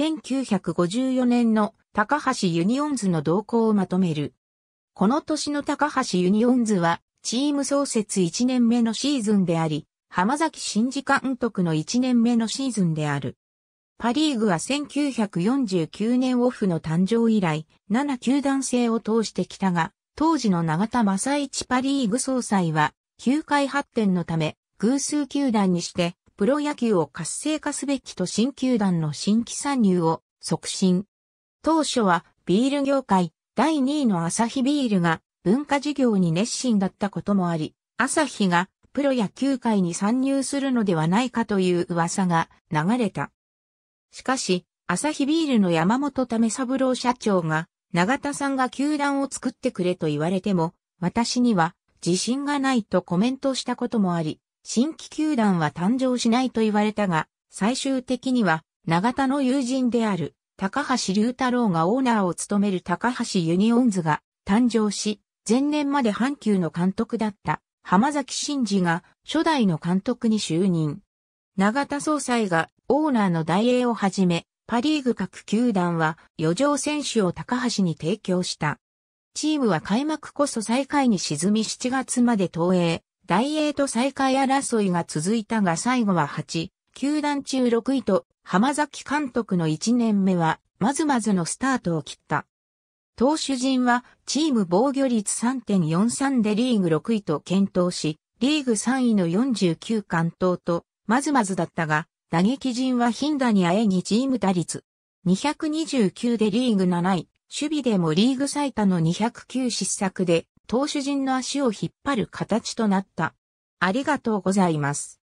1954年の高橋ユニオンズの動向をまとめる。この年の高橋ユニオンズは、チーム創設1年目のシーズンであり、浜崎新次監督の1年目のシーズンである。パリーグは1949年オフの誕生以来、7球団制を通してきたが、当時の長田正一パリーグ総裁は、球界発展のため、偶数球団にして、プロ野球を活性化すべきと新球団の新規参入を促進。当初はビール業界第2位のアサヒビールが文化事業に熱心だったこともあり、アサヒがプロ野球界に参入するのではないかという噂が流れた。しかし、アサヒビールの山本為三郎社長が、永田さんが球団を作ってくれと言われても、私には自信がないとコメントしたこともあり、新規球団は誕生しないと言われたが、最終的には、長田の友人である、高橋龍太郎がオーナーを務める高橋ユニオンズが誕生し、前年まで阪急の監督だった浜崎真嗣が初代の監督に就任。長田総裁がオーナーの大英をはじめ、パリーグ各球団は余剰選手を高橋に提供した。チームは開幕こそ最下位に沈み7月まで投影、大英と再開争いが続いたが最後は8、球団中6位と浜崎監督の1年目はまずまずのスタートを切った。投手陣はチーム防御率3.43でリーグ6位と検討し、リーグ3位の49関東とまずまずだったが、打撃陣はヒンダにあえにチーム打率229でリーグ7位、守備でもリーグ最多の209失策で投手陣の足を引っ張る形となった。ありがとうございます。